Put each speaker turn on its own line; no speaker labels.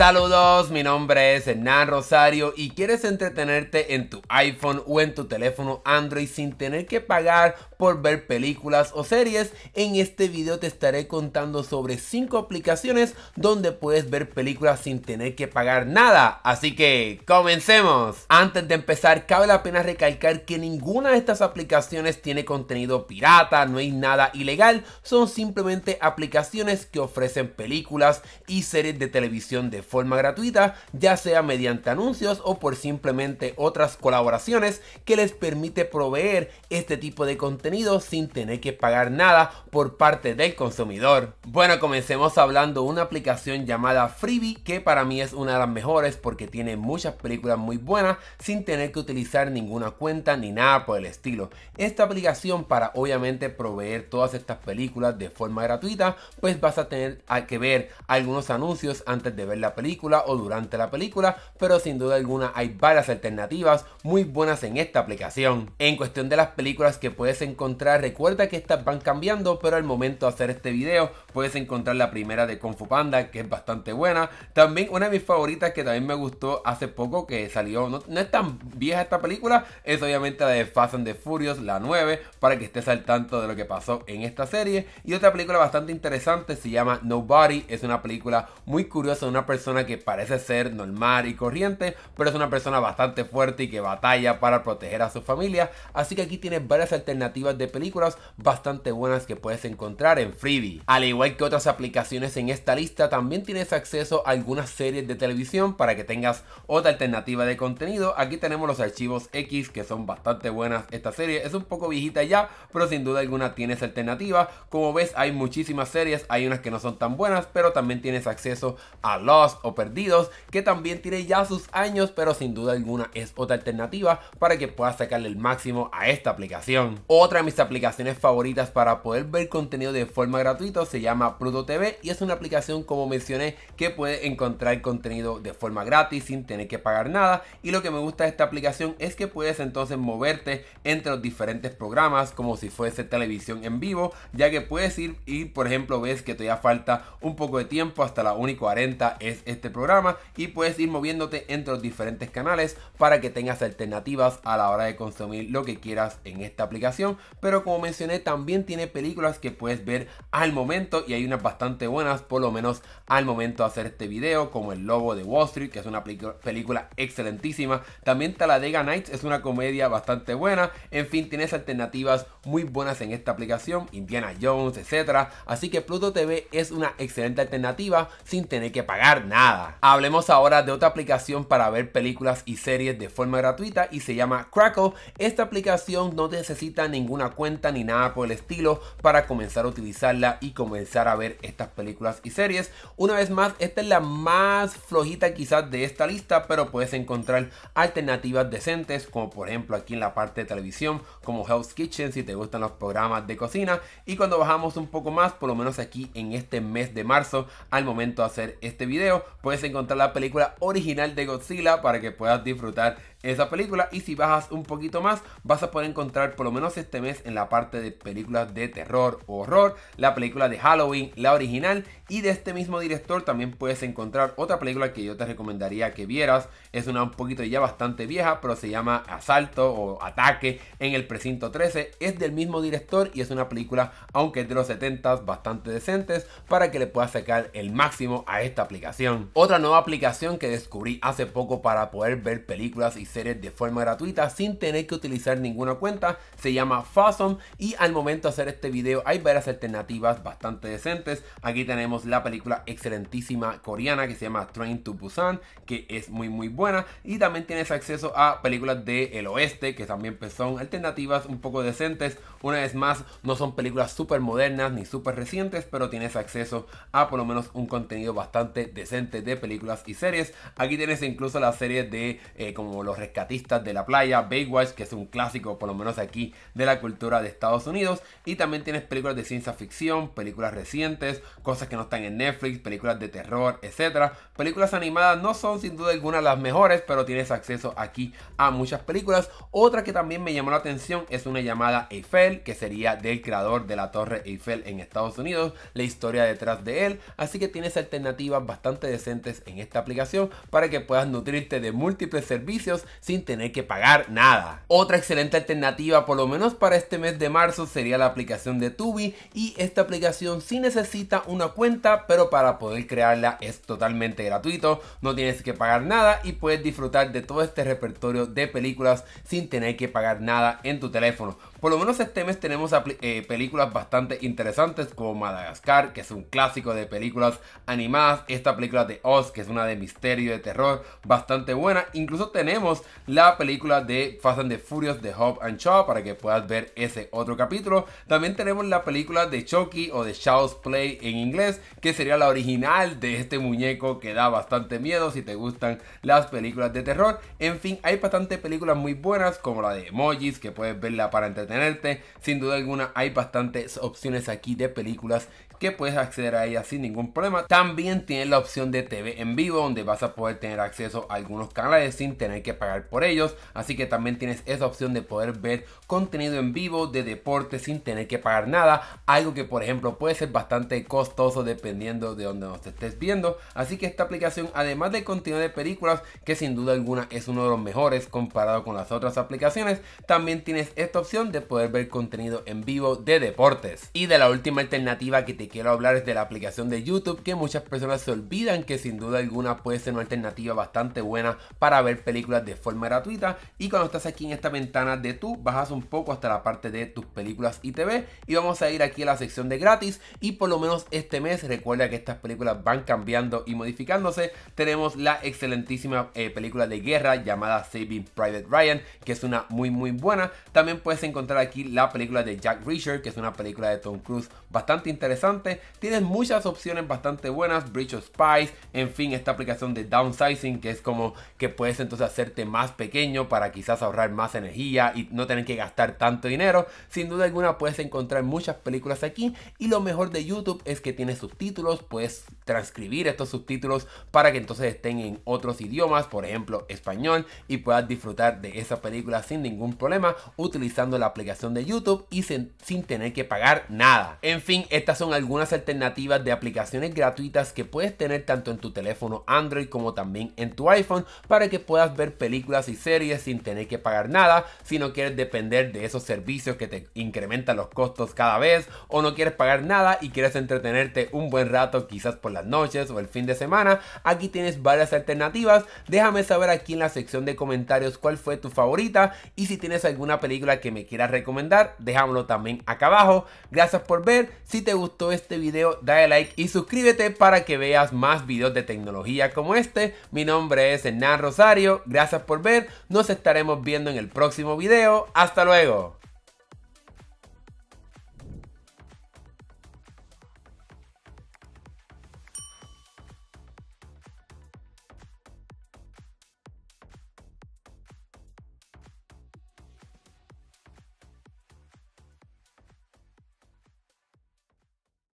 Saludos, mi nombre es Hernán Rosario y quieres entretenerte en tu iPhone o en tu teléfono Android sin tener que pagar por ver películas o series, en este video te estaré contando sobre 5 aplicaciones donde puedes ver películas sin tener que pagar nada. Así que comencemos. Antes de empezar, cabe la pena recalcar que ninguna de estas aplicaciones tiene contenido pirata, no hay nada ilegal, son simplemente aplicaciones que ofrecen películas y series de televisión de forma gratuita, ya sea mediante anuncios o por simplemente otras colaboraciones que les permite proveer este tipo de contenido sin tener que pagar nada por parte del consumidor. Bueno, comencemos hablando una aplicación llamada Freebie que para mí es una de las mejores porque tiene muchas películas muy buenas sin tener que utilizar ninguna cuenta ni nada por el estilo. Esta aplicación para obviamente proveer todas estas películas de forma gratuita, pues vas a tener que ver algunos anuncios antes de ver la película o durante la película, pero sin duda alguna hay varias alternativas muy buenas en esta aplicación. En cuestión de las películas que puedes encontrar, recuerda que estas van cambiando, pero al momento de hacer este video puedes encontrar la primera de Kung Fu Panda, que es bastante buena. También una de mis favoritas que también me gustó hace poco, que salió, no, es tan vieja esta película, es obviamente la de Fast and the Furious, la 9, para que estés al tanto de lo que pasó en esta serie. Y otra película bastante interesante se llama Nobody, es una película muy curiosa de una persona que parece ser normal y corriente, pero es una persona bastante fuerte y que batalla para proteger a su familia. Así que aquí tienes varias alternativas de películas bastante buenas que puedes encontrar en Freebie. Al igual que otras aplicaciones en esta lista, también tienes acceso a algunas series de televisión para que tengas otra alternativa de contenido. Aquí tenemos los archivos X que son bastante buenas. Esta serie es un poco viejita ya, pero sin duda alguna tienes alternativa. Como ves, hay muchísimas series, hay unas que no son tan buenas, pero también tienes acceso a los o Perdidos, que también tiene ya sus años, pero sin duda alguna es otra alternativa para que puedas sacarle el máximo a esta aplicación. Otra de mis aplicaciones favoritas para poder ver contenido de forma gratuita se llama Pluto TV y es una aplicación como mencioné que puede encontrar contenido de forma gratis sin tener que pagar nada y lo que me gusta de esta aplicación es que puedes entonces moverte entre los diferentes programas como si fuese televisión en vivo ya que puedes ir y por ejemplo ves que todavía falta un poco de tiempo hasta la 1 40 es este programa y puedes ir moviéndote entre los diferentes canales para que tengas alternativas a la hora de consumir lo que quieras en esta aplicación. Pero como mencioné, también tiene películas que puedes ver al momento y hay unas bastante buenas, por lo menos al momento de hacer este video, como El Lobo de Wall Street, que es una película excelentísima. También Taladega Nights es una comedia bastante buena. En fin, tienes alternativas muy buenas en esta aplicación, Indiana Jones, etcétera. Así que Pluto TV es una excelente alternativa sin tener que pagar nada. Hablemos ahora de otra aplicación para ver películas y series de forma gratuita y se llama Crackle. Esta aplicación no necesita ninguna cuenta ni nada por el estilo para comenzar a utilizarla y comenzar a ver estas películas y series. Una vez más, esta es la más flojita quizás de esta lista, pero puedes encontrar alternativas decentes como por ejemplo aquí en la parte de televisión como House Kitchen si te gustan los programas de cocina y cuando bajamos un poco más, por lo menos aquí en este mes de marzo al momento de hacer este video, puedes encontrar la película original de Godzilla para que puedas disfrutar esa película. Y si bajas un poquito más, vas a poder encontrar por lo menos este mes en la parte de películas de terror o horror, la película de Halloween, la original. Y de este mismo director también puedes encontrar otra película que yo te recomendaría que vieras. Es una un poquito ya bastante vieja, pero se llama Asalto o Ataque en el Precinto 13. Es del mismo director y es una película, aunque es de los 70 s bastante decentes, para que le puedas sacar el máximo a esta aplicación. Otra nueva aplicación que descubrí hace poco para poder ver películas y series de forma gratuita sin tener que utilizar ninguna cuenta. Se llama Fasom y al momento de hacer este video hay varias alternativas bastante decentes. Aquí tenemos la película excelentísima coreana que se llama Train to Busan, que es muy muy buena. Y también tienes acceso a películas del el oeste, que también pues, son alternativas un poco decentes. Una vez más, no son películas súper modernas ni súper recientes, pero tienes acceso a por lo menos un contenido bastante decente de películas y series. Aquí tienes incluso las series de eh, como los rescatistas de la playa, Baywatch, que es un clásico, por lo menos aquí, de la cultura de Estados Unidos. Y también tienes películas de ciencia ficción, películas recientes, cosas que no están en Netflix, películas de terror, etc. Películas animadas no son sin duda alguna las mejores, pero tienes acceso aquí a muchas películas. Otra que también me llamó la atención es una llamada Eiffel, que sería del creador de la Torre Eiffel en Estados Unidos, la historia detrás de él. Así que tienes alternativas bastante decentes en esta aplicación para que puedas nutrirte de múltiples servicios sin tener que pagar nada. Otra excelente alternativa por lo menos para este mes de marzo sería la aplicación de Tubi y esta aplicación si necesita una cuenta pero para poder crearla es totalmente gratuito, no tienes que pagar nada y puedes disfrutar de todo este repertorio de películas sin tener que pagar nada en tu teléfono. Por lo menos este mes tenemos eh, películas bastante interesantes como Madagascar, que es un clásico de películas animadas, esta película de Oz, que es una de misterio y de terror bastante buena, incluso tenemos la película de Fast and the Furious de Hob and Shaw para que puedas ver ese otro capítulo. También tenemos la película de Chucky o de Shaw's Play en inglés, que sería la original de este muñeco que da bastante miedo si te gustan las películas de terror. En fin, hay bastante películas muy buenas como la de Emojis, que puedes verla para entretenerte. Sin duda alguna hay bastantes opciones aquí de películas que puedes acceder a ella sin ningún problema. También tienes la opción de TV en vivo donde vas a poder tener acceso a algunos canales sin tener que pagar por ellos. Así que también tienes esa opción de poder ver contenido en vivo de deportes sin tener que pagar nada. Algo que por ejemplo puede ser bastante costoso dependiendo de donde nos estés viendo. Así que esta aplicación además de contenido de películas que sin duda alguna es uno de los mejores comparado con las otras aplicaciones, también tienes esta opción de poder ver contenido en vivo de deportes. Y de la última alternativa que te quiero hablar de la aplicación de YouTube que muchas personas se olvidan que sin duda alguna puede ser una alternativa bastante buena para ver películas de forma gratuita y cuando estás aquí en esta ventana de tú bajas un poco hasta la parte de tus películas y TV y vamos a ir aquí a la sección de gratis y por lo menos este mes recuerda que estas películas van cambiando y modificándose tenemos la excelentísima eh, película de guerra llamada Saving Private Ryan que es una muy muy buena también puedes encontrar aquí la película de Jack Reacher que es una película de Tom Cruise bastante interesante Tienes muchas opciones bastante buenas, Bridge of Spice, en fin, esta aplicación de downsizing que es como que puedes entonces hacerte más pequeño para quizás ahorrar más energía y no tener que gastar tanto dinero. Sin duda alguna puedes encontrar muchas películas aquí y lo mejor de YouTube es que tiene subtítulos, puedes transcribir estos subtítulos para que entonces estén en otros idiomas, por ejemplo español, y puedas disfrutar de esa película sin ningún problema utilizando la aplicación de YouTube y sin, sin tener que pagar nada. En fin, estas son algunas algunas alternativas de aplicaciones gratuitas que puedes tener tanto en tu teléfono Android como también en tu iPhone para que puedas ver películas y series sin tener que pagar nada si no quieres depender de esos servicios que te incrementan los costos cada vez o no quieres pagar nada y quieres entretenerte un buen rato quizás por las noches o el fin de semana. Aquí tienes varias alternativas. Déjame saber aquí en la sección de comentarios cuál fue tu favorita y si tienes alguna película que me quieras recomendar, déjamelo también acá abajo. Gracias por ver. Si te gustó este video, dale like y suscríbete para que veas más videos de tecnología como este. Mi nombre es Hernán Rosario, gracias por ver, nos estaremos viendo en el próximo video. ¡Hasta luego!